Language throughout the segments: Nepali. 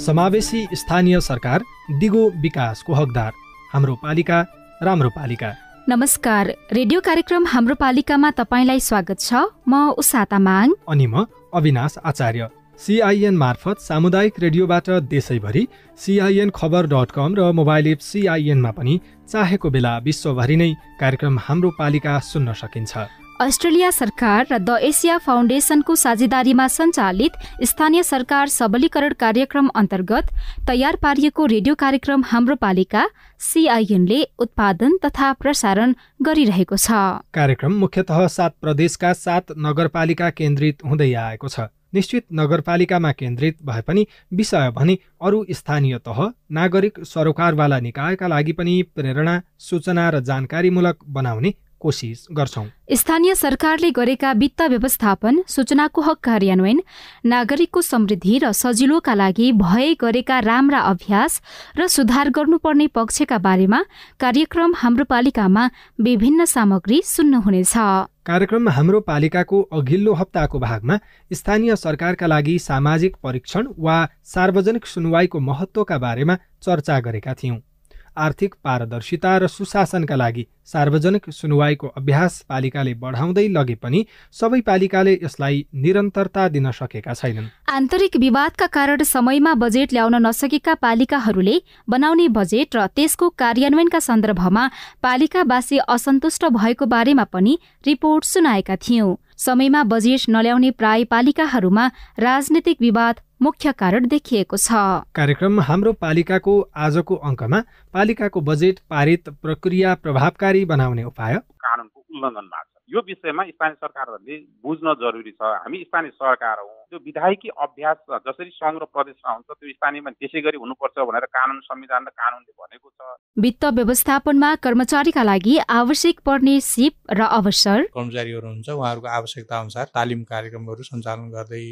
समावेशी स्थानीय सरकार दिगो विकासको हकदार हाम्रो पालिका राम्रो पालिका नमस्कार रेडियो कार्यक्रम हाम्रो पालिकामा तपाईँलाई स्वागत छ म उषा तामाङ अनि म अविनाश आचार्य सिआइएन मार्फत सामुदायिक रेडियोबाट देशैभरि सिआइएन खबर डट कम र मोबाइल एप सिआइएनमा पनि चाहेको बेला विश्वभरि नै कार्यक्रम हाम्रो पालिका सुन्न सकिन्छ अस्ट्रेलिया सरकार र द एसिया फाउन्डेसनको साझेदारीमा सञ्चालित स्थानीय सरकार सबलीकरण कार्यक्रम अन्तर्गत तयार पारिएको रेडियो कार्यक्रम हाम्रो पालिका सिआइएनले उत्पादन तथा प्रसारण गरिरहेको छ कार्यक्रम मुख्यत सात प्रदेशका सात नगरपालिका केन्द्रित हुँदै आएको छ निश्चित नगरपालिकामा केन्द्रित भए पनि विषय भने अरू स्थानीय तह नागरिक सरोकारवाला निकायका लागि पनि प्रेरणा सूचना र जानकारीमूलक बनाउने कोसिस गर्छौँ स्थानीय सरकारले गरेका वित्त व्यवस्थापन सूचनाको हक कार्यान्वयन नागरिकको समृद्धि र सजिलोका लागि भए गरेका राम्रा अभ्यास र सुधार गर्नुपर्ने पक्षका बारेमा कार्यक्रम हाम्रो पालिकामा विभिन्न सामग्री सुन्नुहुनेछ कार्यक्रम हाम्रो पालिकाको अघिल्लो हप्ताको भागमा स्थानीय सरकारका लागि सामाजिक परीक्षण वा सार्वजनिक सुनवाईको महत्त्वका बारेमा चर्चा गरेका थियौँ आर्थिक पारदर्शिता र सुशासनका लागि सार्वजनिक सुनवाईको अभ्यास पालिकाले बढाउँदै लगे पनि सबै पालिकाले यसलाई निरन्तरता दिन सकेका छैनन् आन्तरिक विवादका कारण समयमा बजेट ल्याउन नसकेका पालिकाहरूले बनाउने बजेट र त्यसको कार्यान्वयनका सन्दर्भमा पालिकावासी असन्तुष्ट भएको बारेमा पनि रिपोर्ट सुनाएका थियौं समयमा बजेट नल्याउने प्राय प्रायपालिकाहरूमा राजनैतिक विवाद मुख्य कारण देखिएको छ कार्यक्रम हाम्रो पालिकाको आजको अङ्कमा पालिकाको बजेट पारित प्रक्रिया प्रभावकारी बनाउने उपाय कानुनको उल्लङ्घन यो विषयमा स्थानीय सरकारहरूले बुझ्न जरुरी छ हामी स्थानीय सरकार हौ त्यो विधायकी अभ्यास जसरी सङ्घ र प्रदेशमा हुन्छ त्यो स्थानीयमा त्यसै गरी हुनुपर्छ भनेर कानुन संविधान र कानुनले भनेको छ वित्त व्यवस्थापनमा कर्मचारीका लागि आवश्यक पर्ने सिप र अवसर कर्मचारीहरू हुन्छ उहाँहरूको आवश्यकता अनुसार तालिम कार्यक्रमहरू सञ्चालन गर्दै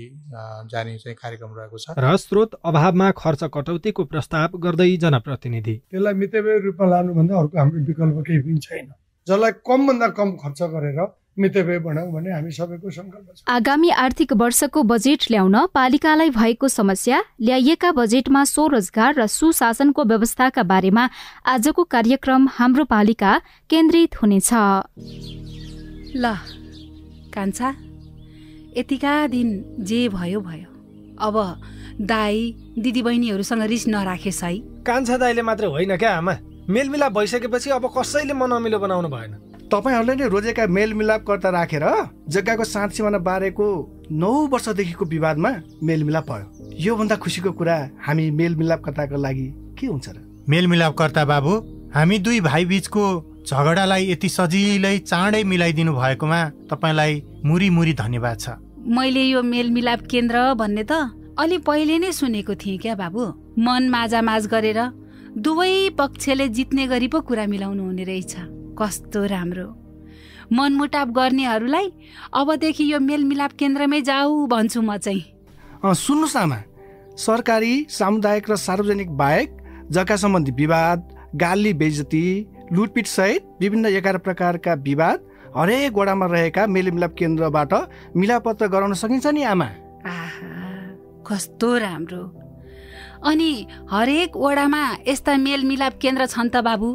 जाने चाहिँ कार्यक्रम रहेको छ र स्रोत अभावमा खर्च कटौतीको प्रस्ताव गर्दै जनप्रतिनिधि त्यसलाई मितव्यय रूपमा लानुभन्दा अर्को हाम्रो विकल्प केही पनि छैन जसलाई कमभन्दा कम खर्च गरेर मितव्यय हामी सबैको छ आगामी आर्थिक वर्षको बजेट ल्याउन पालिकालाई भएको समस्या ल्याइएका बजेटमा स्वरोजगार र सुशासनको व्यवस्थाका बारेमा आजको कार्यक्रम हाम्रो पालिका केन्द्रित हुनेछ ल कान्छा यतिका दिन जे भयो भयो अब दाई दिदीबहिनीहरूसँग रिस नराखेस् है कान्छा दाईले मात्र होइन क्या आमा मेलमिलाप भइसकेपछि अब कसैले मनमिलो बनाउनु भएन तपाईँहरूले नै रोजेका मेलमिलापकर्ता राखेर रा, जग्गाको साँध सिमाना बारेको नौ वर्षदेखिको विवादमा मेलमिलाप भयो योभन्दा खुसीको कुरा हामी मेलमिलापकर्ताको लागि के हुन्छ र मेलमिलापकर्ता बाबु हामी दुई भाइ बिचको झगडालाई यति सजिलै चाँडै मिलाइदिनु भएकोमा तपाईँलाई मुरी मुरी धन्यवाद छ मैले यो मेलमिलाप केन्द्र भन्ने त अलि पहिले नै सुनेको थिएँ क्या बाबु मन माझामाझ गरेर दुवै पक्षले जित्ने गरी पो कुरा मिलाउनु हुने रहेछ कस्तो राम्रो मनमुटाप गर्नेहरूलाई अबदेखि यो मेलमिलाप केन्द्रमै जाऊ भन्छु म चाहिँ सुन्नुहोस् न आमा सरकारी सामुदायिक र सार्वजनिक बाहेक जग्गा सम्बन्धी विवाद गाली बेजती लुटपिट सहित विभिन्न एघार प्रकारका विवाद हरेक वडामा रहेका मेलमिलाप केन्द्रबाट मिलापत्र गराउन सकिन्छ नि आमा आहा कस्तो राम्रो अनि हरेक वडामा यस्ता मेलमिलाप केन्द्र छन् त बाबु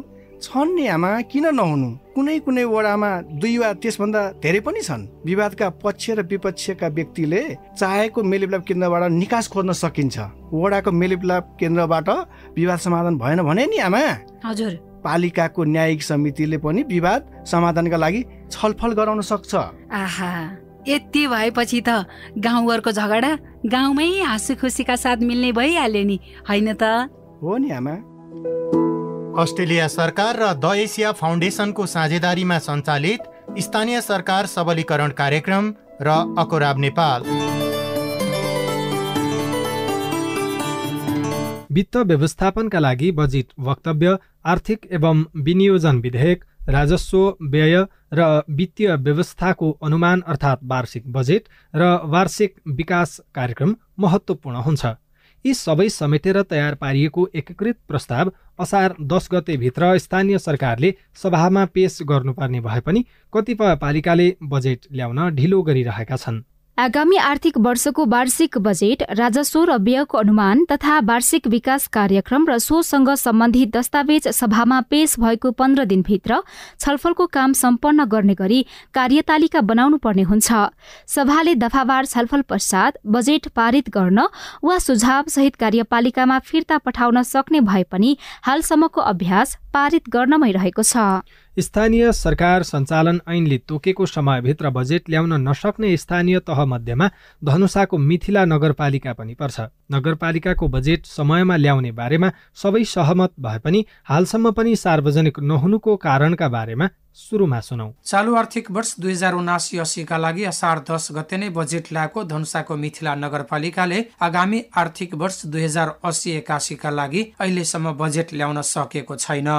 छन् नि आमा किन नहुनु कुनै कुनै वडामा दुई वा त्यसभन्दा धेरै पनि छन् विवादका पक्ष र विपक्षका व्यक्तिले चाहेको मेलमिलाप केन्द्रबाट निकास खोज्न सकिन्छ वडाको मेलमिलाप केन्द्रबाट विवाद समाधान भएन भने नि आमा हजुर पालिकाको न्यायिक समितिले पनि विवाद समाधानका लागि छलफल गराउन सक्छ आहा यति भएपछि त गाउँघरको झगडा गाउँमै हाँसु खुसीका साथ मिल्ने भइहाल्यो नि होइन त हो नि आमा अस्ट्रेलिया सरकार र द एसिया फाउन्डेसनको साझेदारीमा सञ्चालित स्थानीय सरकार सबलीकरण कार्यक्रम र अकोराब नेपाल वित्त व्यवस्थापनका लागि बजेट वक्तव्य आर्थिक एवं विनियोजन विधेयक राजस्व व्यय र वित्तीय व्यवस्थाको अनुमान अर्थात् वार्षिक बजेट र वार्षिक विकास कार्यक्रम महत्त्वपूर्ण हुन्छ यी सबै समेटेर तयार पारिएको एकीकृत प्रस्ताव असार दस गतेभित्र स्थानीय सरकारले सभामा पेश गर्नुपर्ने भए पनि कतिपय पालिकाले बजेट ल्याउन ढिलो गरिरहेका छन् आगामी आर्थिक वर्षको वार्षिक बजेट राजस्व र व्ययको अनुमान तथा वार्षिक विकास कार्यक्रम र सोसँग सम्बन्धित दस्तावेज सभामा पेश भएको पन्ध्र दिनभित्र छलफलको काम सम्पन्न गर्ने गरी कार्यतालिका बनाउनु पर्ने हुन्छ सभाले दफावार छलफल पश्चात बजेट पारित गर्न वा सुझाव सहित कार्यपालिकामा फिर्ता पठाउन सक्ने भए पनि हालसम्मको अभ्यास पारित गर्नमै रहेको छ स्थानीय सरकार सञ्चालन ऐनले तोकेको समयभित्र बजेट ल्याउन नसक्ने स्थानीय तहमध्येमा धनुषाको मिथिला नगरपालिका पनि पर्छ नगरपालिकाको बजेट समयमा ल्याउने बारेमा सबै सहमत भए पनि हालसम्म पनि सार्वजनिक नहुनुको कारणका बारेमा सुरुमा सुनौ चालु आर्थिक वर्ष दुई हजार उनासी असीका लागि असार दस गते नै बजेट ल्याएको धनुषाको मिथिला नगरपालिकाले आगामी आर्थिक वर्ष दुई हजार असी एकासीका लागि अहिलेसम्म बजेट ल्याउन सकेको छैन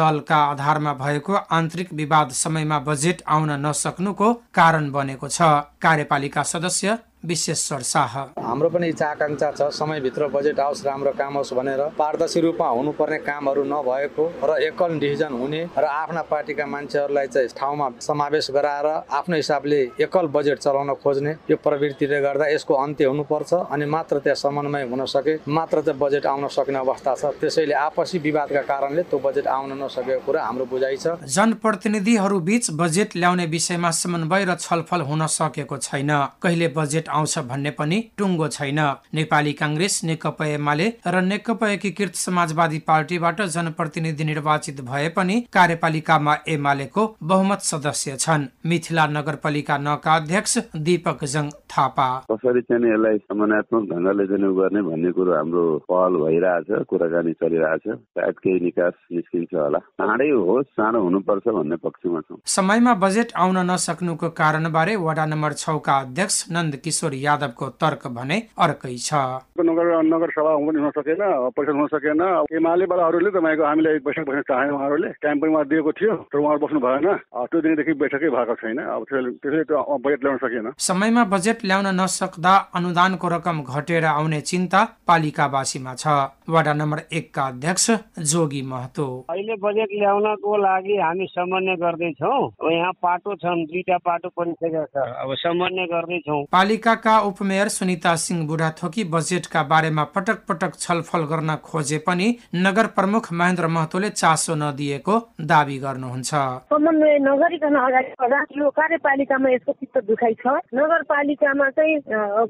दलका आधारमा भएको आन्तरिक विवाद समयमा बजेट आउन नसक्नुको कारण बनेको छ कार्यपालिका सदस्य विश्वेश्वर शाह हाम्रो पनि इच्छा आकाङ्क्षा छ समयभित्र बजेट आओस् राम्रो काम होस् भनेर पारदर्शी रूपमा हुनुपर्ने कामहरू नभएको र एकल डिभिजन हुने र आफ्ना पार्टीका मान्छेहरूलाई चाहिँ ठाउँमा समावेश गराएर आफ्नो हिसाबले एकल बजेट चलाउन खोज्ने यो प्रवृत्तिले गर्दा यसको अन्त्य हुनुपर्छ अनि मात्र त्यहाँ समन्वय हुन सके मात्र त्यहाँ बजेट आउन सक्ने अवस्था छ त्यसैले आपसी विवादका कारणले त्यो बजेट आउन नसकेको कुरा हाम्रो बुझाइ छ जनप्रतिनिधिहरू बीच बजेट ल्याउने विषयमा समन्वय र छलफल हुन सकेको छैन कहिले बजेट आउँछ भन्ने पनि टुङ्गो छैन नेपाली काङ्ग्रेस नेकपा एमाले र नेकपा एकीकृत समाजवादी पार्टीबाट जनप्रतिनिधि निर्वाचित भए पनि कार्यपालिकामा एमालेको बहुमत सदस्य छन् मिथिला नगरपालिका नका अध्यक्ष दीपक जङ थापा कसरी चाहिँ यसलाई समानात्मक ढङ्गले चाहिँ गर्ने भन्ने कुरो हाम्रो पहल भइरहेछ कुराकानी चलिरहेछ सायद केही निकास निस्किन्छ होला चाँडै होस् चाँडो हुनुपर्छ भन्ने पक्षमा छौँ समयमा बजेट आउन नसक्नुको कारण बारे वडा नम्बर छौका अध्यक्ष नन्द किशोर यादवको तर्क भने अर्कै छ नगर नगर सभा हुन सकेन परिषद हुन सकेन एमाले वालाहरूले तपाईँको हामीलाई बैठक बस्न चाहे उहाँहरूले टाइम पनि उहाँ दिएको थियो तर उहाँ बस्नु भएन त्यो दिनदेखि बैठकै भएको छैन अब त्यसले त्यो बजेट ल्याउन सकेन समयमा बजेट बजेट ल्याउन नसक्दा अनुदानको रकम घटेर आउने चिन्ता पालिकावासीमा छ वडा नम्बर एकका अध्यक्ष जोगी महतो अहिले बजेट ल्याउनको लागि हामी समन्वय गर्दैछौँ यहाँ पाटो छन् दुईटा पाटो परिसकेको छ अब समन्वय गर्दैछौँ पालिकाका उपमेयर सुनिता सिंह बुढाथोकी बजेटका बारेमा पटक पटक छलफल गर्न खोजे पनि नगर प्रमुख महेन्द्र महतोले चासो नदिएको दावी गर्नुहुन्छ समन्वय नगरिकन अगाडि बढ्दा यो कार्यपालिकामा यसको चित्त दुखाइ छ नगरपालिका दिशामा चाहिँ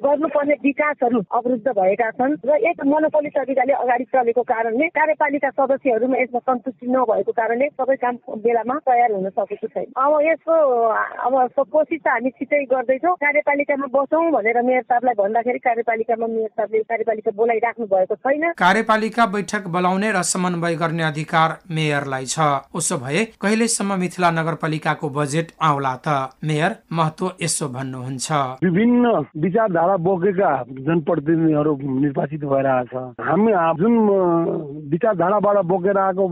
गर्नुपर्ने विकासहरू अवरुद्ध भएका छन् र एक मोनोपोली तरिकाले अगाडि चलेको कारणले कार्यपालिका सदस्यहरूमा यसमा सन्तुष्टि नभएको कारणले सबै काम बेलामा तयार हुन सकेको छैन अब यसको अब कोसिस त हामी छिटै गर्दैछौँ कार्यपालिकामा बसौँ भनेर मेयर साहबलाई भन्दाखेरि कार्यपालिकामा मेयर साहबले कार्यपालिका बोलाइराख्नु भएको छैन कार्यपालिका बैठक बोलाउने र समन्वय गर्ने अधिकार मेयरलाई छ उसो भए कहिलेसम्म मिथिला नगरपालिकाको बजेट आउला त मेयर महत्व यसो भन्नुहुन्छ विभिन्न विभिन्न विचारधारा बोकेका जनप्रतिनिधिहरू निर्वाचित भएर हामी जुन विचारधाराबाट बोकेर आएको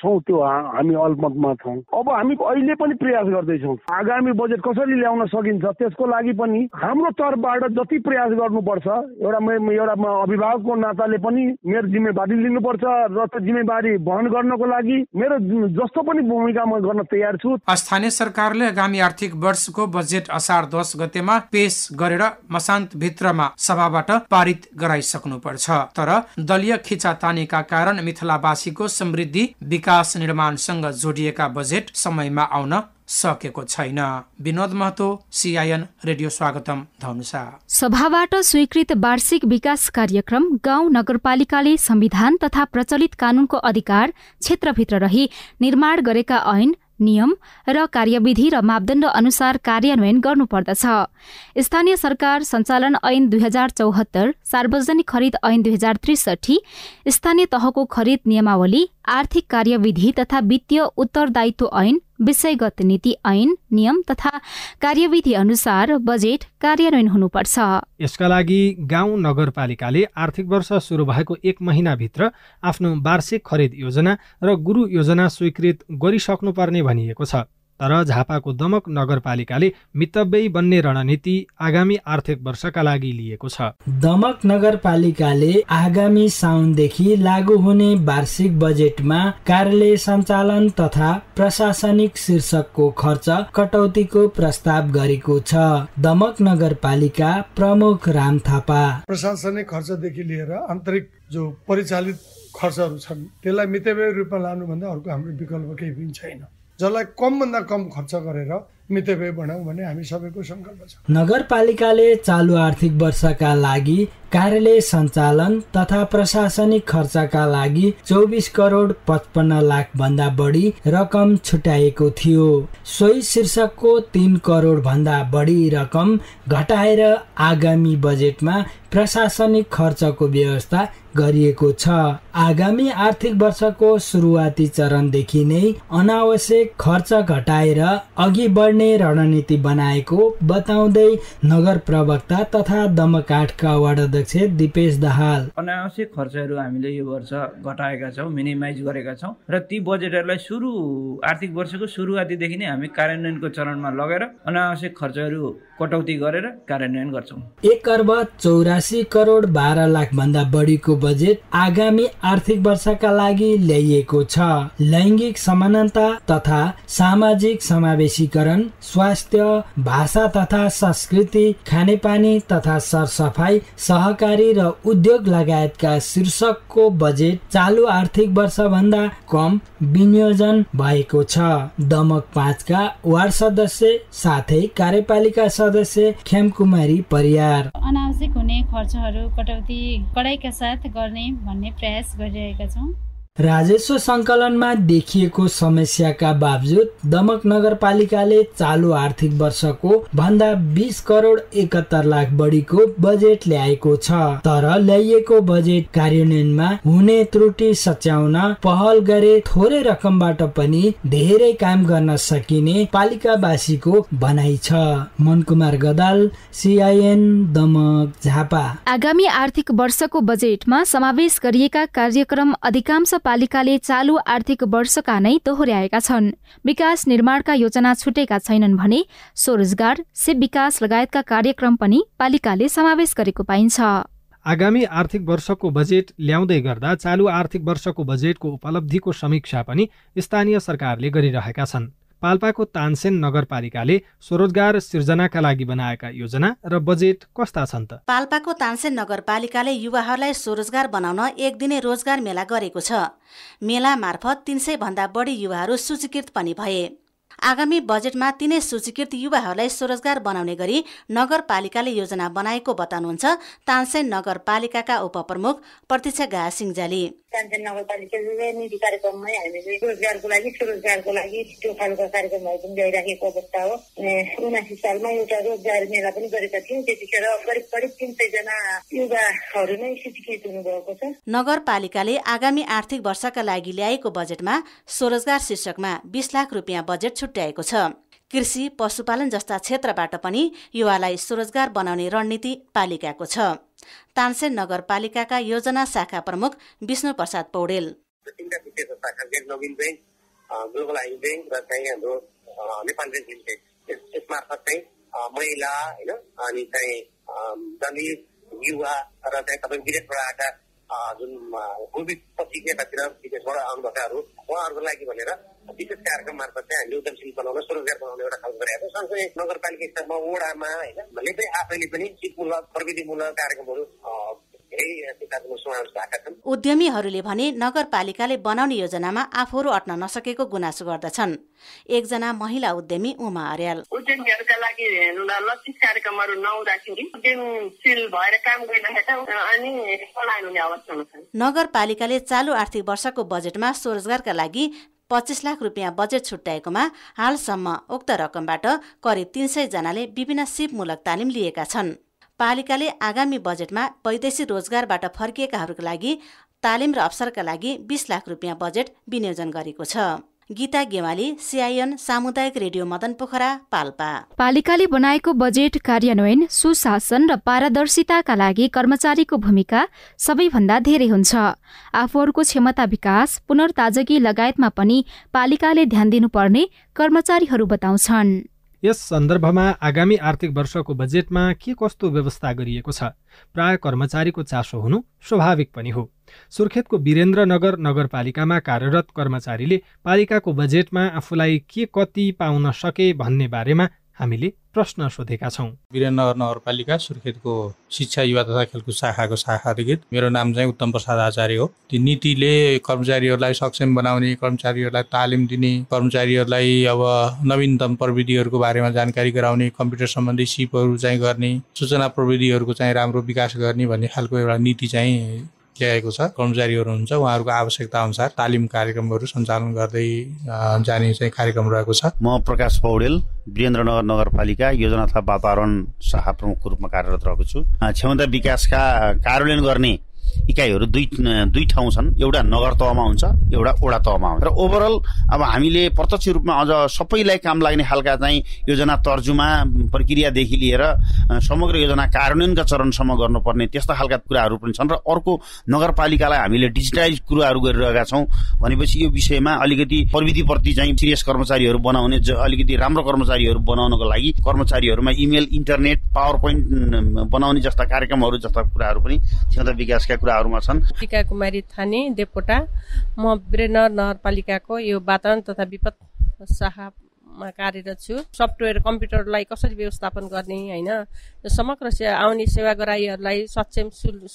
छौँ त्यो हामी अल्पमतमा छौँ अब हामी अहिले पनि प्रयास गर्दैछौँ आगामी बजेट कसरी ल्याउन सकिन्छ त्यसको लागि पनि हाम्रो तर्फबाट जति प्रयास गर्नुपर्छ एउटा एउटा अभिभावकको नाताले पनि मेरो जिम्मेवारी लिनुपर्छ र त्यो जिम्मेवारी वहन गर्नको लागि मेरो जस्तो पनि भूमिका म गर्न तयार छु स्थानीय सरकारले आगामी आर्थिक वर्षको बजेट असार दस गतेमा पेश गरेर मसान्तभित्रमा सभाबाट पारित गराइसक्नुपर्छ तर दलीय खिचातानीका कारण मिथिलावासीको समृद्धि विकास निर्माणसँग जोडिएका बजेट समयमा आउन सकेको छैन विनोद महतो सिआइएन रेडियो स्वागतम धनुषा सभाबाट स्वीकृत वार्षिक विकास कार्यक्रम गाउँ नगरपालिकाले संविधान तथा प्रचलित कानूनको अधिकार क्षेत्रभित्र रही निर्माण गरेका ऐन नियम र कार्यविधि र मापदण्ड अनुसार कार्यान्वयन गर्नुपर्दछ स्थानीय सरकार सञ्चालन ऐन दुई हजार चौहत्तर सार्वजनिक खरिद ऐन दुई हजार त्रिसठी स्थानीय तहको खरिद नियमावली आर्थिक कार्यविधि तथा वित्तीय उत्तरदायित्व ऐन विषयगत नीति ऐन नियम तथा कार्यविधि अनुसार बजेट कार्यान्वयन हुनुपर्छ यसका लागि गाउँ नगरपालिकाले आर्थिक वर्ष सुरु भएको एक महिनाभित्र आफ्नो वार्षिक खरिद योजना र गुरु योजना स्वीकृत गरिसक्नुपर्ने भनिएको छ तर झापाको दमक नगरपालिकाले मितव्ययी बन्ने रणनीति आगामी आर्थिक वर्षका लागि लिएको छ दमक नगरपालिकाले आगामी साउनदेखि लागू हुने वार्षिक बजेटमा कार्यालय सञ्चालन तथा प्रशासनिक शीर्षकको खर्च कटौतीको प्रस्ताव गरेको छ दमक नगरपालिका प्रमुख राम थापा प्रशासनिक खर्चदेखि लिएर आन्तरिक जो परिचालित खर्चहरू छन् त्यसलाई मितव्ययी रूपमा लानुभन्दा अर्को हाम्रो विकल्प केही पनि छैन जसलाई कमभन्दा कम खर्च गरेर मितव्यय बनाऊ भन्ने हामी सबैको सङ्कल्प छ नगरपालिकाले चालु आर्थिक वर्षका लागि कार्यालय सञ्चालन तथा प्रशासनिक खर्चका लागि चौबिस करोड पचपन्न लाख भन्दा बढी रकम छुट्याएको थियो सोही शीर्षकको तिन करोड भन्दा बढी रकम घटाएर आगामी बजेटमा प्रशासनिक खर्चको व्यवस्था गरिएको छ आगामी आर्थिक वर्षको सुरुवाती चरणदेखि नै अनावश्यक खर्च घटाएर अघि बढ्ने रणनीति बनाएको बताउँदै नगर प्रवक्ता तथा दमकाठका वडा अध्यक्ष दिपेश दहाल अनावश्यक खर्चहरू हामीले यो वर्ष घटाएका छौँ मिनिमाइज गरेका छौँ र ती बजेटहरूलाई सुरु आर्थिक वर्षको सुरुवातीदेखि नै हामी कार्यान्वयनको चरणमा लगेर अनावश्यक खर्चहरू कटौती गरेर कार्यान्वयन गर्छौँ एक अर्ब चौरासी करोड बाह्र लाख भन्दा बढीको बजेट आगामी आर्थिक वर्षका लागि ल्याइएको छ लैङ्गिक समानता तथा सामाजिक समावेशीकरण स्वास्थ्य भाषा तथा संस्कृति खानेपानी तथा सरसफाई सह सहकारी र उद्योग लगायतका शीर्षकको बजेट चालु आर्थिक वर्षभन्दा कम विनियोजन भएको छ दमक पाँचका वार्ड सदस्य साथै कार्यपालिका सदस्य कुमारी परियार अनावश्यक हुने खर्चहरू कटौती कडाइका साथ गर्ने भन्ने प्रयास गरिरहेका छौँ राजस्व सङ्कलनमा देखिएको समस्याका बावजुद दमक नगरपालिकाले चालु आर्थिक वर्षको भन्दा बिस करोड एकात्तर लाख बढीको बजेट ल्याएको छ तर ल्याइएको बजेट कार्यान्वयनमा हुने त्रुटि सच्याउन पहल गरे थोरै रकमबाट पनि धेरै काम गर्न सकिने पालिकावासीको भनाइ छ मनकुमार गदाल सिआइएन दमक झापा आगामी आर्थिक वर्षको बजेटमा समावेश गरिएका कार्यक्रम अधिकांश नगरपालिकाले चालु आर्थिक वर्षका नै दोहोर्याएका छन् विकास निर्माणका योजना छुटेका छैनन् भने स्वरोजगार सेप विकास लगायतका कार्यक्रम पनि पालिकाले समावेश गरेको पाइन्छ आगामी आर्थिक वर्षको बजेट ल्याउँदै गर्दा चालु आर्थिक वर्षको बजेटको उपलब्धिको समीक्षा पनि स्थानीय सरकारले गरिरहेका छन् पाल्पाको तानसेन नगरपालिकाले स्वरोजगार सिर्जनाका लागि बनाएका योजना र बजेट कस्ता छन् त पाल्पाको तानसेन नगरपालिकाले युवाहरूलाई स्वरोजगार बनाउन एक दिने रोजगार मेला गरेको छ मेला मार्फत तिन सय भन्दा बढी युवाहरू सूचीकृत पनि भए आगामी बजेटमा तिनै सूचीकृत युवाहरूलाई स्वरोजगार बनाउने गरी नगरपालिकाले योजना बनाएको बताउनुहुन्छ तानसेन नगरपालिकाका उपप्रमुख प्रतीक्षा घा सिङ्जाली नगरपालिकाले नगरपालिकाले आगामी आर्थिक वर्षका लागि ल्याएको बजेटमा स्वरोजगार शीर्षकमा बिस लाख रुपियाँ बजेट छुट छुट्याएको छ कृषि पशुपालन जस्ता क्षेत्रबाट पनि युवालाई स्वरोजगार बनाउने रणनीति पालिकाको छ तानसेन नगरपालिकाका योजना शाखा प्रमुख विष्णु प्रसाद पौडेल युवा र जुन कोभिड पछि नेतातिर विदेशबाट आउनुभएकाहरू उहाँहरूको लागि भनेर विशेष कार्यक्रम मार्फत चाहिँ हामीले उद्यमशील बनाउन स्वरोजगार बनाउने एउटा खालको गरेका छौँ सँगसँगै नगरपालिका स्तरमा वडामा होइन ले चाहिँ आफैले पनि चितमूलक प्रविधिमूलक कार्यक्रमहरू उद्यमीहरूले भने नगरपालिकाले बनाउने योजनामा आफूहरू अट्न नसकेको गुनासो गर्दछन् एकजना महिला उद्यमी उमा अर्याल उद्यमीहरूका लागि लक्षित कार्यक्रमहरू नहुँदाखेरि भएर काम अनि नगरपालिकाले चालु आर्थिक वर्षको बजेटमा स्वरोजगारका लागि पच्चिस लाख रुपियाँ बजेट छुट्याएकोमा हालसम्म उक्त रकमबाट करिब तीन जनाले विभिन्न सिपमूलक तालिम लिएका छन् पालिकाले आगामी बजेटमा वैदेशी रोजगारबाट फर्किएकाहरूका लागि तालिम र अवसरका लागि बिस लाख रुपियाँ बजेट विनियोजन गरेको छ गीता गेवाली सिआइएन सामुदायिक रेडियो मदन पोखरा पाल्पा पालिकाले बनाएको बजेट कार्यान्वयन सुशासन र पारदर्शिताका लागि कर्मचारीको भूमिका सबैभन्दा धेरै हुन्छ आफूहरूको क्षमता विकास पुनर्ताजगी लगायतमा पनि पालिकाले ध्यान दिनुपर्ने कर्मचारीहरू बताउँछन् यस सन्दर्भमा आगामी आर्थिक वर्षको बजेटमा के कस्तो व्यवस्था गरिएको छ प्राय कर्मचारीको चासो हुनु स्वाभाविक पनि हो सुर्खेतको वीरेन्द्रनगर नगरपालिकामा कार्यरत कर्मचारीले पालिकाको बजेटमा आफूलाई के कति पाउन सके भन्ने बारेमा हामीले प्रश्न सोधेका छौँ वीरेन्द्रनगर नगरपालिका सुर्खेतको शिक्षा युवा तथा खेलकुद शाखाको शाखा अधिकृत मेरो नाम चाहिँ उत्तम प्रसाद आचार्य हो ती नीतिले कर्मचारीहरूलाई सक्षम बनाउने कर्मचारीहरूलाई तालिम दिने कर्मचारीहरूलाई अब नवीनतम प्रविधिहरूको बारेमा जानकारी गराउने कम्प्युटर सम्बन्धी सिपहरू चाहिँ गर्ने सूचना प्रविधिहरूको चाहिँ राम्रो विकास गर्ने भन्ने खालको एउटा नीति चाहिँ ल्याएको छ कर्मचारीहरू हुन्छ उहाँहरूको आवश्यकता अनुसार तालिम कार्यक्रमहरू सञ्चालन गर्दै जाने चाहिँ कार्यक्रम रहेको छ म प्रकाश पौडेल वीरेन्द्रनगर नगरपालिका योजना तथा वातावरण शाखा प्रमुखको रूपमा कार्यरत रहेको छु क्षमता विकासका कार्यान्वयन गर्ने इकाइहरू दुई दुई ठाउँ छन् एउटा नगर तहमा हुन्छ एउटा ओडा तहमा हुन्छ र ओभरअल अब हामीले प्रत्यक्ष रूपमा अझ सबैलाई काम लाग्ने खालका चाहिँ योजना तर्जुमा प्रक्रियादेखि लिएर समग्र योजना कार्यान्वयनका चरणसम्म गर्नुपर्ने त्यस्ता खालका कुराहरू पनि छन् र अर्को नगरपालिकालाई हामीले डिजिटाइज कुराहरू गरिरहेका छौँ भनेपछि यो विषयमा अलिकति प्रविधिप्रति चाहिँ सिरियस कर्मचारीहरू बनाउने अलिकति राम्रो कर्मचारीहरू बनाउनको लागि कर्मचारीहरूमा इमेल इन्टरनेट पावर पोइन्ट बनाउने जस्ता कार्यक्रमहरू जस्ता कुराहरू पनि क्षमता विकासका कुराहरूमा छन् टिका कुमारी थाने देवकोटा म ब्रेनर नगरपालिकाको यो वातावरण तथा विपद शाखामा कार्यरत छु सफ्टवेयर कम्प्युटरलाई कसरी व्यवस्थापन गर्ने होइन समग्र से आउने सेवाग्राहीहरूलाई सक्षम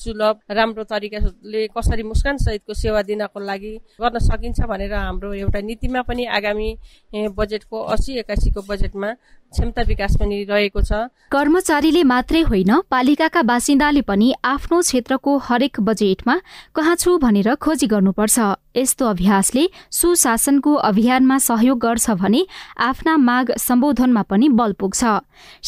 सुलभ राम्रो तरिकाले कसरी मुस्कानसहितको सेवा दिनको लागि गर्न सकिन्छ भनेर हाम्रो एउटा नीतिमा पनि आगामी बजेटको असी एक्कासीको बजेटमा क्षमता विकास पनि रहेको छ कर्मचारीले मात्रै होइन पालिकाका बासिन्दाले पनि आफ्नो क्षेत्रको हरेक बजेटमा कहाँ छु भनेर खोजी गर्नुपर्छ यस्तो अभ्यासले सुशासनको अभियानमा सहयोग गर्छ भने आफ्ना माग सम्बोधनमा पनि बल पुग्छ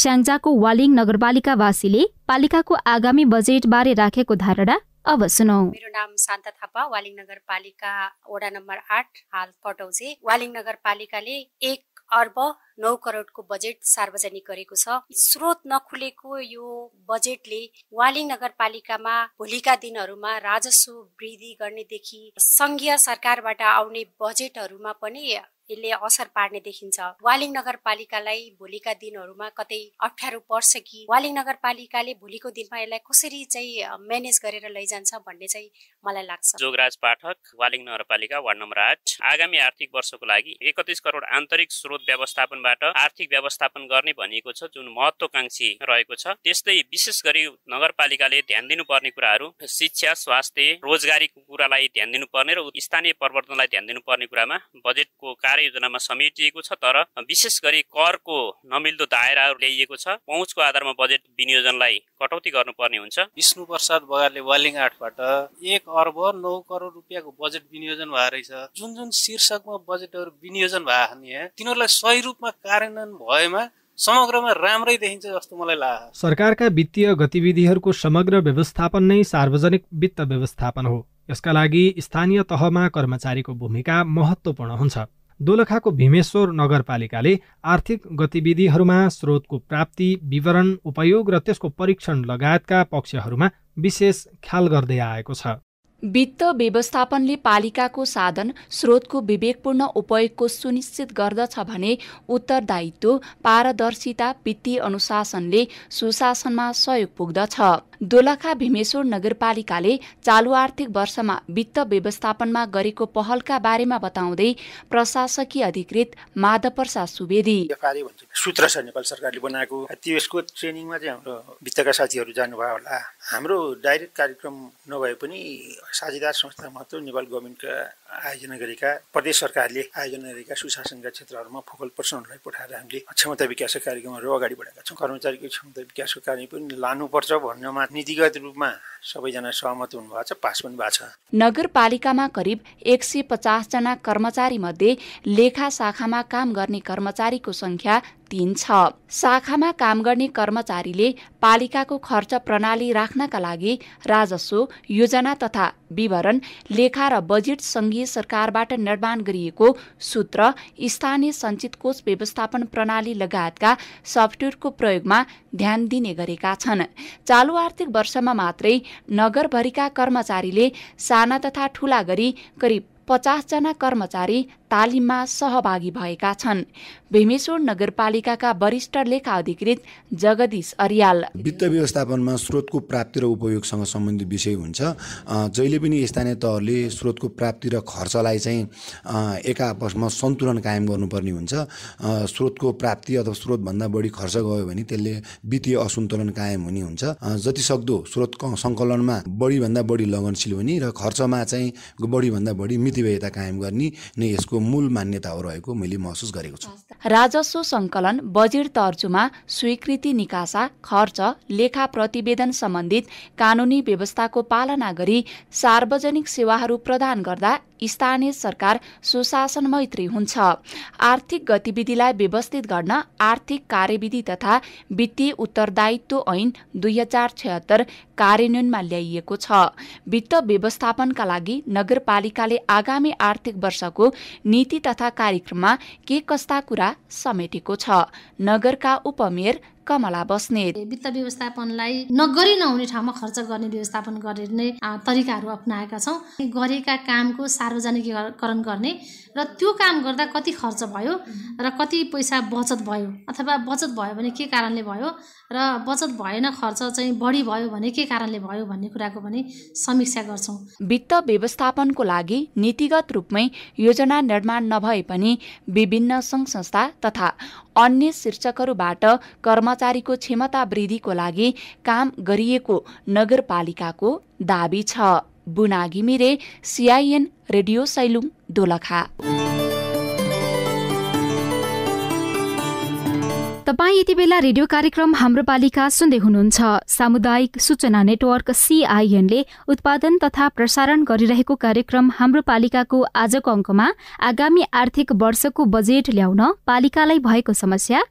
स्याङ्जाको वालिङ नगरपालिकावासीले पालिकाको आगामी बजेटबारे राखेको धारणा अब सुनौ मेरो नाम शान्ता थापा वालिङ नगरपालिका वडा नम्बर आठ हाल कटौजे वालिङ नगरपालिकाले एक अर्ब नौ करोडको बजेट सार्वजनिक गरेको छ स्रोत नखुलेको यो बजेटले वालिङ नगरपालिकामा भोलिका दिनहरूमा राजस्व वृद्धि गर्नेदेखि संघीय सरकारबाट आउने बजेटहरूमा पनि यसले असर पार्ने देखिन्छ वालिङ नगरपालिकालाई भोलिका दिनहरूमा कतै अप्ठ्यारो पर्छ कि वालिङ नगरपालिकाले भोलिको दिनमा यसलाई कसरी चाहिँ म्यानेज गरेर लैजान्छ भन्ने चाहिँ मलाई लाग्छ जोगराज पाठक वालिङ नगरपालिका वार्ड नम्बर आठ आगामी आर्थिक वर्षको लागि एकतिस करोड आन्तरिक स्रोत व्यवस्थापनबाट आर्थिक व्यवस्थापन गर्ने भनिएको छ जुन महत्वकांक्षी रहेको छ त्यस्तै विशेष गरी नगरपालिकाले ध्यान दिनुपर्ने कुराहरू शिक्षा स्वास्थ्य रोजगारीको कुरालाई ध्यान दिनुपर्ने र स्थानीय परिवर्तनलाई ध्यान दिनुपर्ने कुरामा बजेटको कार्य कार्ययोजनामा समेटिएको छ तर विशेष गरी करको नमिल्दो दायराहरू ल्याइएको छ पहुँचको आधारमा बजेट विनियोजनलाई कटौती गर्नुपर्ने हुन्छ विष्णु प्रसाद बगालले वालिङ आठबाट एक अर्ब नौ करोड रुपियाँको बजेट विनियोजन भएको रहेछ जुन जुन शीर्षकमा बजेटहरू विनियोजन भएको नि यहाँ तिनीहरूलाई सही रूपमा कार्यान्वयन भएमा समग्रमा राम्रै देखिन्छ जस्तो मलाई लाग्छ सरकारका वित्तीय गतिविधिहरूको समग्र व्यवस्थापन नै सार्वजनिक वित्त व्यवस्थापन हो यसका लागि स्थानीय तहमा कर्मचारीको भूमिका महत्त्वपूर्ण हुन्छ दोलखाको भीमेश्वर नगरपालिकाले आर्थिक गतिविधिहरूमा स्रोतको प्राप्ति विवरण उपयोग र त्यसको परीक्षण लगायतका पक्षहरूमा विशेष ख्याल गर्दै आएको छ वित्त व्यवस्थापनले पालिकाको साधन स्रोतको विवेकपूर्ण उपयोगको सुनिश्चित गर्दछ भने उत्तरदायित्व पारदर्शिता वित्तीय अनुशासनले सुशासनमा सहयोग पुग्दछ दोलखा भीमेश्वर नगरपालिकाले चालु आर्थिक वर्षमा वित्त व्यवस्थापनमा गरेको पहलका बारेमा बताउँदै प्रशासकीय अधिकृत माधव प्रसाद सुवेदी सूत्र छ नेपाल सरकारले बनाएको त्यसको ट्रेनिङमा चाहिँ हाम्रो वित्तका साथीहरू जानुभयो होला हाम्रो डाइरेक्ट कार्यक्रम नभए पनि साझेदार संस्था मात्र नेपाल गभर्मेन्टका आयोजना गरेका प्रदेश सरकारले आयोजना गरेका सुशासनका क्षेत्रहरूमा फोकल पर्सनहरूलाई पठाएर हामीले क्षमता विकासको कार्यक्रमहरू अगाडि बढाएका छौँ कर्मचारीको क्षमता विकासको कार्य पनि लानुपर्छ भन्नमा नीतिगत रूपमा सबैजना सहमत हुनुभएको छ पास पनि भएको छ नगरपालिकामा करिब एक सय पचासजना कर्मचारी मध्ये लेखा शाखामा काम गर्ने कर्मचारीको संख्या तीन छ शाखामा काम गर्ने कर्मचारीले पालिकाको खर्च प्रणाली राख्नका लागि राजस्व योजना तथा विवरण लेखा र बजेट संघीय सरकारबाट निर्माण गरिएको सूत्र स्थानीय सञ्चित कोष व्यवस्थापन प्रणाली लगायतका सफ्टवेयरको प्रयोगमा ध्यान दिने गरेका छन् चालु आर्थिक वर्षमा मात्रै नगरभरिका कर्मचारीले साना तथा ठूला गरी करिब पचासजना कर्मचारी तालिममा सहभागी भएका छन् भीमेश्वर नगरपालिकाका वरिष्ठ लेखा अधिकृत जगदीश अरियाल वित्त व्यवस्थापनमा स्रोतको प्राप्ति र उपयोगसँग सम्बन्धित विषय हुन्छ जहिले पनि स्थानीय तहले स्रोतको प्राप्ति र खर्चलाई चाहिँ एक आपसमा सन्तुलन कायम गर्नुपर्ने हुन्छ स्रोतको प्राप्ति अथवा स्रोतभन्दा बढी खर्च गयो भने त्यसले वित्तीय असन्तुलन कायम हुने हुन्छ जति सक्दो स्रोत सङ्कलनमा बढीभन्दा बढी लगनशील हुने र खर्चमा चाहिँ बढीभन्दा बढी मितिभेयता कायम गर्ने नै यसको मूल मान्यताहरू रहेको मैले महसुस गरेको छु राजस्व संकलन बजेट तर्जुमा स्वीकृति निकासा खर्च लेखा प्रतिवेदन सम्बन्धित कानुनी व्यवस्थाको पालना गरी सार्वजनिक सेवाहरू प्रदान गर्दा स्थानीय सरकार सुशासन मैत्री हुन्छ आर्थिक गतिविधिलाई व्यवस्थित गर्न आर्थिक कार्यविधि तथा वित्तीय उत्तरदायित्व ऐन दुई हजार छयत्तर कार्यान्वयनमा ल्याइएको छ वित्त व्यवस्थापनका लागि नगरपालिकाले आगामी आर्थिक वर्षको नीति तथा कार्यक्रममा के कस्ता कुरा समेटेको छ नगरका उपमेयर कमला बस्नेत वित्त व्यवस्थापनलाई नगरी नहुने ठाउँमा खर्च गर्ने व्यवस्थापन गर्ने नै तरिकाहरू अप्नाएका छौँ गरेका कामको सार्वजनिकीकरण गर्ने र त्यो काम गर्दा कति खर्च भयो र कति पैसा बचत भयो अथवा बचत भयो भने के कारणले भयो र बचत भएन खर्च चाहिँ बढी भयो भने के कारणले भयो भन्ने कुराको पनि समीक्षा गर्छौँ वित्त व्यवस्थापनको लागि नीतिगत रूपमै योजना निर्माण नभए पनि विभिन्न सङ्घ संस्था तथा अन्य शीर्षकहरूबाट कर्म कर्मचारीको क्षमता वृद्धिको लागि काम गरिएको नगरपालिकाको दावी छ बुना घिमिरे सिआइएन रेडियो सैलुङ दोलखा तपाईँ यति बेला रेडियो कार्यक्रम हाम्रो पालिका सुन्दै हुनुहुन्छ सामुदायिक सूचना नेटवर्क सिआइएनले उत्पादन तथा प्रसारण गरिरहेको कार्यक्रम हाम्रो पालिकाको आजको अङ्कमा आगामी आर्थिक वर्षको बजेट ल्याउन पालिकालाई भएको समस्या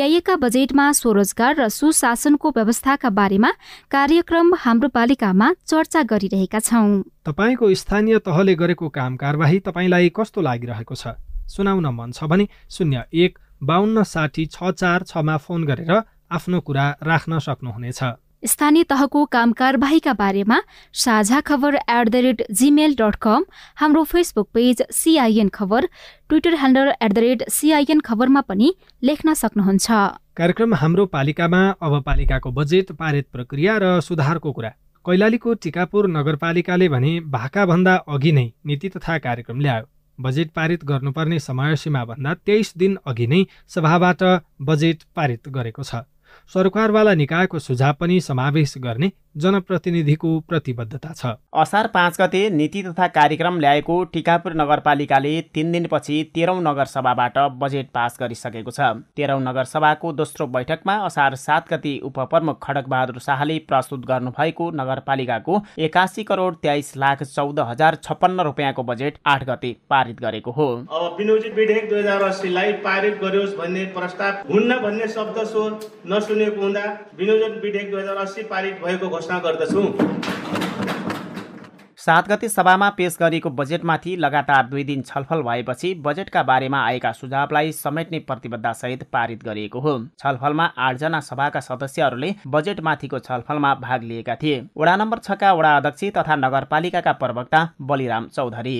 ल्याइएका बजेटमा स्वरोजगार र सुशासनको व्यवस्थाका बारेमा कार्यक्रम हाम्रो पालिकामा चर्चा गरिरहेका छौँ तपाईँको स्थानीय तहले गरेको काम कारवाही तपाईँलाई कस्तो लागिरहेको छ सुनाउन मन छ भने शून्य एक बाहन्न साठी छ चार छमा फोन गरेर आफ्नो कुरा राख्न सक्नुहुनेछ स्थानीय तहको काम कारबाहीका बारेमा साझा खबर at the rate Gmail dot com हाम्रो फेसबुक पेज सिआइएन खबर Twitter handle at the rate CIN खबरमा पनि लेख्न सक्नुहुन्छ कार्यक्रम हाम्रो पालिकामा अब पालिकाको बजेट पारित प्रक्रिया र सुधारको कुरा कैलालीको टिकापुर नगरपालिकाले भने भाकाभन्दा अघि नै नीति तथा कार्यक्रम ल्यायो बजेट पारित गर्नुपर्ने समयसीमाभन्दा तेइस दिन अघि नै सभाबाट बजेट पारित गरेको छ सरकारवाला निकायको सुझाव पनि समावेश गर्ने जनप्रतिनिधिको प्रतिबद्धता छ असार पाँच गते नीति तथा कार्यक्रम ल्याएको टिकापुर नगरपालिकाले तिन दिनपछि तेह्रौँ नगरसभाबाट बजेट पास गरिसकेको छ तेह्रौँ नगरसभाको दोस्रो बैठकमा असार सात गते उपप्रमुख खड्गबहादुर शाहले प्रस्तुत गर्नुभएको नगरपालिकाको एकासी करोड तेइस लाख चौध हजार छप्पन्न रुपियाँको बजेट आठ गते पारित गरेको हो विनियोजित विधेयक दुई हजार पारित गरियोस् भन्ने प्रस्ताव हुन्न भन्ने शब्द हुँदा विधेयक दुई पारित भएको घोषणा गर्दछु सात गते सभामा पेश गरिएको बजेटमाथि लगातार दुई दिन छलफल भएपछि बजेटका बारेमा आएका सुझावलाई समेट्ने प्रतिबद्धतासहित पारित गरिएको हो छलफलमा आठजना सभाका सदस्यहरूले बजेटमाथिको छलफलमा भाग लिएका थिए वडा नम्बर छका वडा अध्यक्ष तथा नगरपालिकाका प्रवक्ता बलिराम चौधरी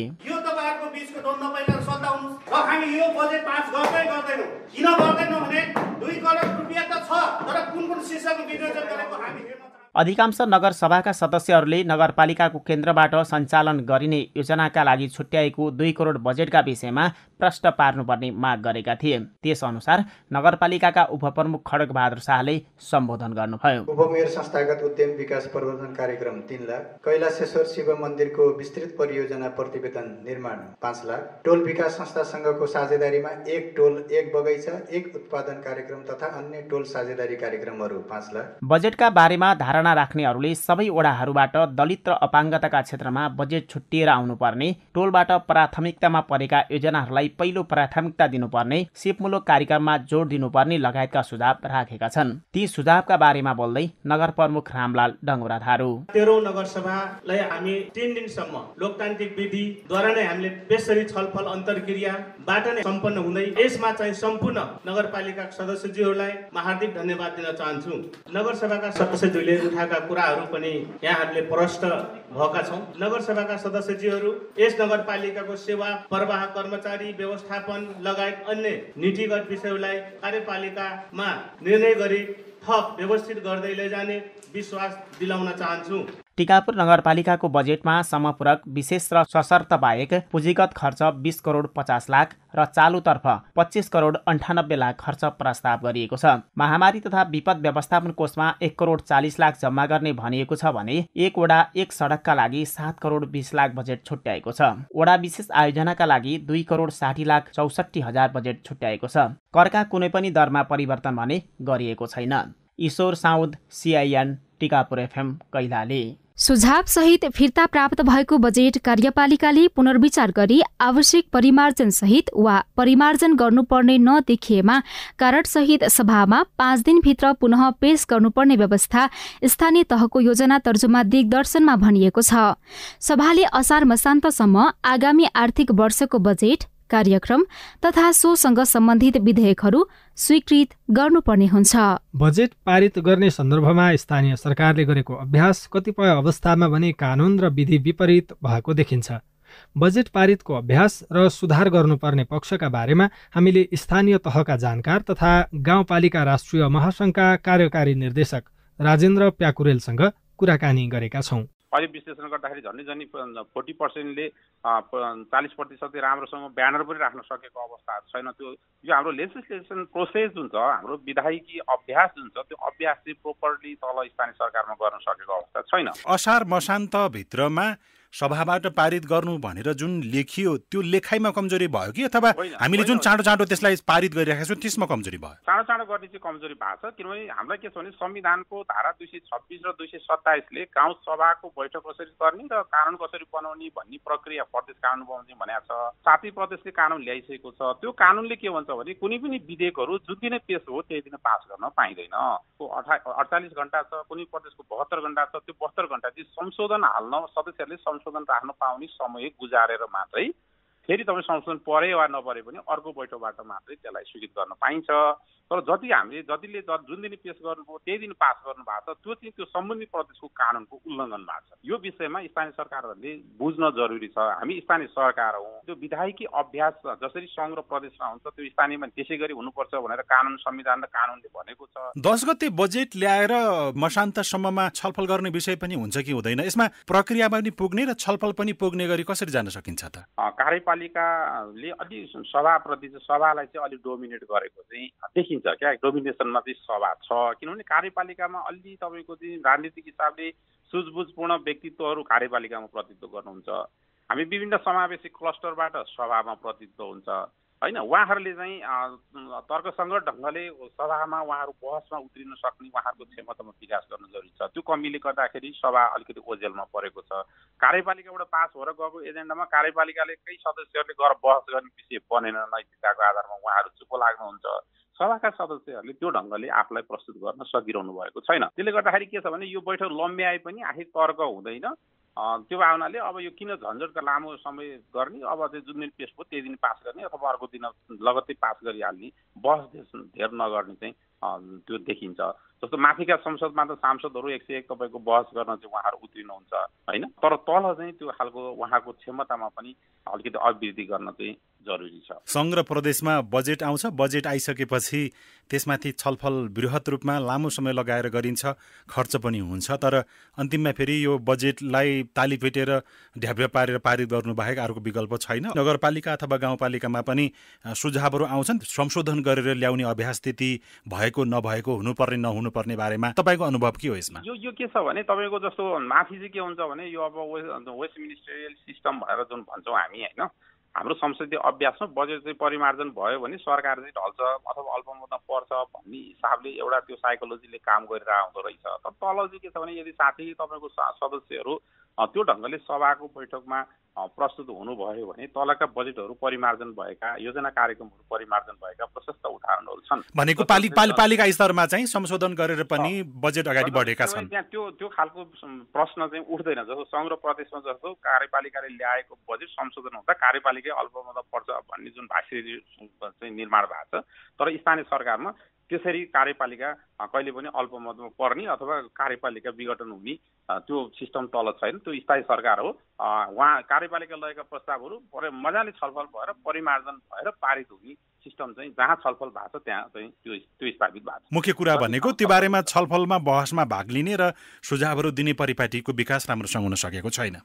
यो अधिकांश नगरसभाका सदस्यहरूले नगरपालिकाको केन्द्रबाट सञ्चालन गरिने योजनाका लागि छुट्याएको दुई करोड बजेटका विषयमा प्रश्न पार्नुपर्ने माग गरेका थिए त्यसअनुसार नगरपालिकाका उपप्रमुख खड्ग बहादुर शाहले सम्बोधन गर्नुभयो उपमेयर संस्थागत उद्यम विकास प्रबन्धन कार्यक्रम तिन लाख कैलाशेश्वर शिव मन्दिरको विस्तृत परियोजना प्रतिवेदन निर्माण पाँच लाख टोल विकास संस्थासँगको साझेदारीमा एक टोल एक बगैँचा एक उत्पादन कार्यक्रम तथा अन्य टोल साझेदारी कार्यक्रमहरू पाँच लाख बजेटका बारेमा धारा धारणा राख्नेहरूले सबै वडाहरूबाट दलित र अपाङ्गताका क्षेत्रमा बजेट छुट्टिएर आउनुपर्ने टोलबाट प्राथमिकतामा परेका योजनाहरूलाई पहिलो प्राथमिकता दिनुपर्ने सिपमूलक कार्यक्रममा जोड दिनुपर्ने लगायतका सुझाव राखेका छन् ती सुझावका बारेमा बोल्दै नगर प्रमुख रामलाल डङ्गुरा थारू तेह्रौँ नगरसभालाई हामी तिन दिनसम्म लोकतान्त्रिक विधिद्वारा नै हामीले बेसरी छलफल अन्तर्क्रियाबाट नै सम्पन्न हुँदै यसमा चाहिँ सम्पूर्ण नगरपालिका सदस्यज्यूहरूलाई म हार्दिक धन्यवाद दिन चाहन्छु नगरसभाका सदस्यज्यूले उठाएका कुराहरू पनि यहाँहरूले प्रष्ट भएका छौँ नगरसभाका सदस्यजीहरू यस नगरपालिकाको सेवा प्रवाह कर्मचारी व्यवस्थापन लगायत अन्य नीतिगत विषयलाई कार्यपालिकामा निर्णय गरी थप व्यवस्थित गर्दै लैजाने विश्वास दिलाउन चाहन्छु टिकापुर नगरपालिकाको बजेटमा समपूरक विशेष र सशर्त बाहेक पुँजीगत खर्च बिस करोड पचास लाख र चालुतर्फ पच्चिस करोड अन्ठानब्बे लाख खर्च प्रस्ताव गरिएको छ महामारी तथा विपद व्यवस्थापन कोषमा एक करोड चालिस लाख जम्मा गर्ने भनिएको छ भने एक एक सडकका लागि सात करोड बिस लाख बजेट छुट्याएको छ वडा विशेष आयोजनाका लागि दुई करोड साठी लाख चौसठी हजार बजेट छुट्याएको छ करका कुनै पनि दरमा परिवर्तन भने गरिएको छैन ईश्वर साउद सिआइएन टिकापुर एफएम कैलाली सुझाव सहित फिर्ता प्राप्त भएको बजेट कार्यपालिकाले पुनर्विचार गरी आवश्यक परिमार्जन सहित वा परिमार्जन गर्नुपर्ने नदेखिएमा कारण सहित सभामा पाँच दिनभित्र पुनः पेश गर्नुपर्ने व्यवस्था स्थानीय तहको योजना तर्जुमा दिग्दर्शनमा भनिएको छ सभाले असार मसान्तसम्म आगामी आर्थिक वर्षको बजेट कार्यक्रम तथा सोसँग सम्बन्धित विधेयकहरू स्वीकृत गर्नुपर्ने हुन्छ बजेट पारित गर्ने सन्दर्भमा स्थानीय सरकारले गरेको अभ्यास कतिपय अवस्थामा भने कानुन र विधि विपरीत भएको देखिन्छ बजेट पारितको अभ्यास र सुधार गर्नुपर्ने पक्षका बारेमा हामीले स्थानीय तहका जानकार तथा गाउँपालिका राष्ट्रिय महासङ्घका कार्यकारी निर्देशक राजेन्द्र प्याकुरेलसँग कुराकानी गरेका छौँ अहिले विश्लेषण गर्दाखेरि झन्डै झन्डै फोर्टी पर्सेन्टले चालिस प्रतिशत राम्रोसँग ब्यानर पनि राख्न सकेको अवस्था छैन त्यो यो हाम्रो लेजिस्लेसन प्रोसेस जुन छ हाम्रो विधायकी अभ्यास जुन छ त्यो अभ्यास चाहिँ प्रोपरली तल स्थानीय सरकारमा गर्न सकेको अवस्था छैन असार मसान्तभित्रमा सभाबाट पारित गर्नु भनेर जुन लेखियो त्यो लेखाइमा कमजोरी भयो कि अथवा हामीले जुन चाँडो चाँडो त्यसलाई पारित गरिरहेका छौँ त्यसमा कमजोरी भयो चाँडो चाँडो गर्ने चाहिँ कमजोरी भएको छ किनभने हामीलाई के छ भने संविधानको धारा दुई सय छब्बिस र दुई सय सत्ताइसले गाउँ सभाको बैठक कसरी गर्ने र कानुन कसरी बनाउने भन्ने प्रक्रिया प्रदेश कानुन बनाउने भनेको छ साथी प्रदेशले कानुन ल्याइसकेको छ त्यो कानुनले के भन्छ भने कुनै पनि विधेयकहरू जुन दिन पेस हो त्यही दिन पास गर्न पाइँदैन त्यो अठा अडचालिस घन्टा छ कुनै प्रदेशको बहत्तर घन्टा छ त्यो बहत्तर घन्टा चाहिँ संशोधन हाल्न सदस्यहरूले संशोधन राख्न पाउने समय गुजारेर मात्रै फेरि तपाईँ संशोधन परे वा नपरे पनि अर्को बैठकबाट मात्रै त्यसलाई स्वीकृत गर्न पाइन्छ तर जति हामीले जतिले जुन दिन पेस गर्नुभयो त्यही दिन पास गर्नु भएको छ त्यो चाहिँ त्यो सम्बन्धित प्रदेशको कानुनको उल्लङ्घन भएको छ यो विषयमा स्थानीय सरकारहरूले बुझ्न जरुरी छ हामी स्थानीय सरकार हौ त्यो विधायकी अभ्यास जसरी सङ्घ प्रदेशमा हुन्छ त्यो स्थानीयमा त्यसै गरी हुनुपर्छ भनेर कानुन संविधान र कानुनले भनेको छ दस गते बजेट ल्याएर मसान्तसम्ममा छलफल गर्ने विषय पनि हुन्छ कि हुँदैन यसमा प्रक्रियामा पनि पुग्ने र छलफल पनि पुग्ने गरी कसरी जान सकिन्छ त कार्यपालिका नगरपालिकाले अलि सभाप्रति चाहिँ सभालाई चाहिँ अलिक डोमिनेट गरेको चाहिँ देखिन्छ क्या डोमिनेसनमा चाहिँ सभा छ किनभने कार्यपालिकामा अलि तपाईँको चाहिँ राजनीतिक हिसाबले सुझबुझपूर्ण व्यक्तित्वहरू कार्यपालिकामा प्रतित्व गर्नुहुन्छ हामी विभिन्न समावेशी क्लस्टरबाट सभामा प्रतित्व हुन्छ होइन उहाँहरूले चाहिँ तर्कसँग ढङ्गले सभामा उहाँहरू बहसमा उत्रिन सक्ने उहाँहरूको क्षमतामा विकास गर्नु जरुरी छ त्यो कमीले गर्दाखेरि सभा अलिकति ओझेलमा परेको छ कार्यपालिकाबाट पास भएर गएको एजेन्डामा कार्यपालिकाले केही सदस्यहरूले गएर बहस गर्ने विषय बनेन नैतिकताको आधारमा उहाँहरू चुप लाग्नुहुन्छ सभाका सदस्यहरूले त्यो ढङ्गले आफूलाई प्रस्तुत गर्न सकिरहनु भएको छैन त्यसले गर्दाखेरि के छ भने यो बैठक लम्ब्याए पनि आखिर तर्क हुँदैन त्यो भावनाले अब यो किन झन्झटका लामो समय गर्ने अब चाहिँ जुन दिन पेस भयो त्यही दिन पास गर्ने अथवा अर्को दिन लगत्तै पास गरिहाल्ने बहस धेर नगर्ने चाहिँ त्यो देखिन्छ जस्तो माथिका संसदमा त सांसदहरू एक सय एक तपाईँको बहस गर्न चाहिँ उहाँहरू उत्रिनु हुन्छ होइन तर तल चाहिँ त्यो खालको उहाँको क्षमतामा पनि अलिकति अभिवृद्धि गर्न चाहिँ जरुरी छ सङ्घ र प्रदेशमा बजेट आउँछ बजेट आइसकेपछि त्यसमाथि छलफल वृहत रूपमा लामो समय लगाएर गरिन्छ खर्च पनि हुन्छ तर अन्तिममा फेरि यो बजेटलाई ताली फेटेर ढ्याप्या पारेर पारित बाहेक अर्को विकल्प छैन नगरपालिका अथवा गाउँपालिकामा पनि सुझावहरू आउँछन् संशोधन गरेर ल्याउने अभ्यास त्यति भए भएको नभएको हुनुपर्ने नहुनुपर्ने बारेमा तपाईँको अनुभव के हो यसमा यो यो के छ भने तपाईँको जस्तो माथि चाहिँ के हुन्छ भने यो अब वेस्ट मिनिस्ट्रियल सिस्टम भनेर जुन भन्छौँ हामी होइन हाम्रो संसदीय अभ्यासमा बजेट चाहिँ परिमार्जन भयो भने सरकार चाहिँ ढल्छ अथवा अल्पमतमा पर्छ भन्ने हिसाबले एउटा त्यो साइकोलोजीले काम गरेर आउँदो रहेछ तर तल चाहिँ के छ भने यदि साथी तपाईँको सदस्यहरू त्यो ढङ्गले सभाको बैठकमा प्रस्तुत हुनुभयो भने तलका बजेटहरू परिमार्जन भएका योजना कार्यक्रमहरू परिमार्जन भएका प्रशस्त उदाहरणहरू छन् भनेको पालि पालिका स्तरमा चाहिँ संशोधन गरेर पनि बजेट अगाडि बढेका छन् त्यहाँ त्यो त्यो खालको प्रश्न चाहिँ उठ्दैन जस्तो सङ्ग्रह प्रदेशमा जस्तो कार्यपालिकाले ल्याएको बजेट संशोधन हुँदा कार्यपालिका निकै अल्प मतलब पर्छ भन्ने जुन भाषी चाहिँ निर्माण भएको छ तर स्थानीय सरकारमा त्यसरी कार्यपालिका कहिले पनि अल्पमतमा पर्ने अथवा कार्यपालिका विघटन हुने त्यो सिस्टम तल छैन त्यो स्थायी सरकार हो उहाँ कार्यपालिका लगेका प्रस्तावहरू मजाले छलफल भएर परिमार्जन भएर पारित हुने सिस्टम चाहिँ जहाँ छलफल भएको छ त्यहाँ चाहिँ त्यो त्यो स्थापित भएको छ मुख्य कुरा भनेको त्यो बारेमा छलफलमा बहसमा भाग लिने र सुझावहरू दिने परिपाटीको विकास राम्रोसँग हुन सकेको छैन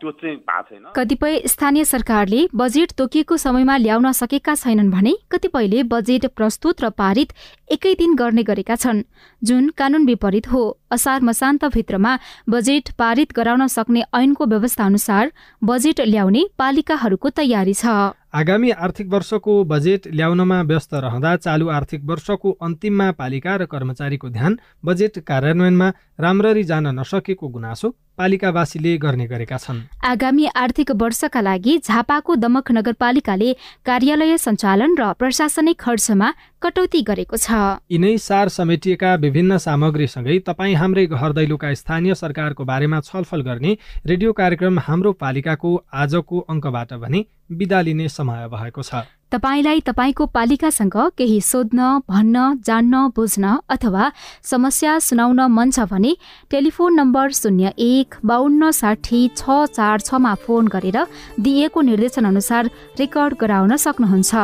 त्यो चाहिँ भएको छैन कतिपय स्थानीय सरकारले बजेट तोकिएको समयमा ल्याउन सकेका छैनन् भने कतिपयले बजेट प्रस्तुत र पारित एकै दिन गर्ने गरेका छन् जुन कानून विपरीत हो असार भित्रमा बजेट पारित गराउन सक्ने ऐनको व्यवस्था अनुसार बजेट ल्याउने पालिकाहरूको तयारी छ आगामी आर्थिक वर्षको बजेट ल्याउनमा व्यस्त रहँदा चालु आर्थिक वर्षको अन्तिममा पालिका र कर्मचारीको ध्यान बजेट कार्यान्वयनमा राम्ररी जान नसकेको गुनासो पालिकावासीले गर्ने गरेका छन् आगामी आर्थिक वर्षका लागि झापाको दमक नगरपालिकाले कार्यालय सञ्चालन र प्रशासनिक खर्चमा कटौती गरेको छ यिनै सार समेटिएका विभिन्न सामग्रीसँगै तपाईँ हाम्रै घर दैलोका स्थानीय सरकारको बारेमा छलफल गर्ने रेडियो कार्यक्रम हाम्रो पालिकाको आजको अङ्कबाट भने बिदा लिने समय भएको छ तपाईँलाई तपाईँको पालिकासँग केही सोध्न भन्न जान्न बुझ्न अथवा समस्या सुनाउन मन छ भने टेलिफोन नम्बर शून्य एक बाहन्न साठी छ चार छमा फोन गरेर दिएको निर्देशन अनुसार रेकर्ड गराउन सक्नुहुन्छ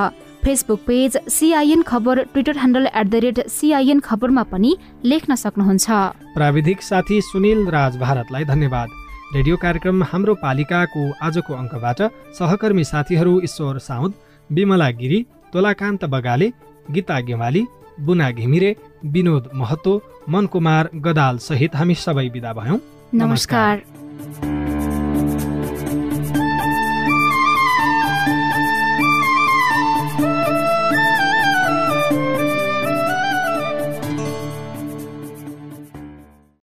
फेसबुक पेज सिआइएन खबर Twitter handle at the rate CIN खबरमा पनि लेख्न सक्नुहुन्छ प्राविधिक साथी सुनिल राज भारतलाई धन्यवाद रेडियो कार्यक्रम हाम्रो पालिकाको आजको अङ्कबाट सहकर्मी साथीहरू ईश्वर साउद विमला गिरी तोलाकान्त बगाले गीता गेवाली बुना घिमिरे विनोद महतो मनकुमार गदाल सहित हामी सबै विदा भयौँ नमस्कार, नमस्कार।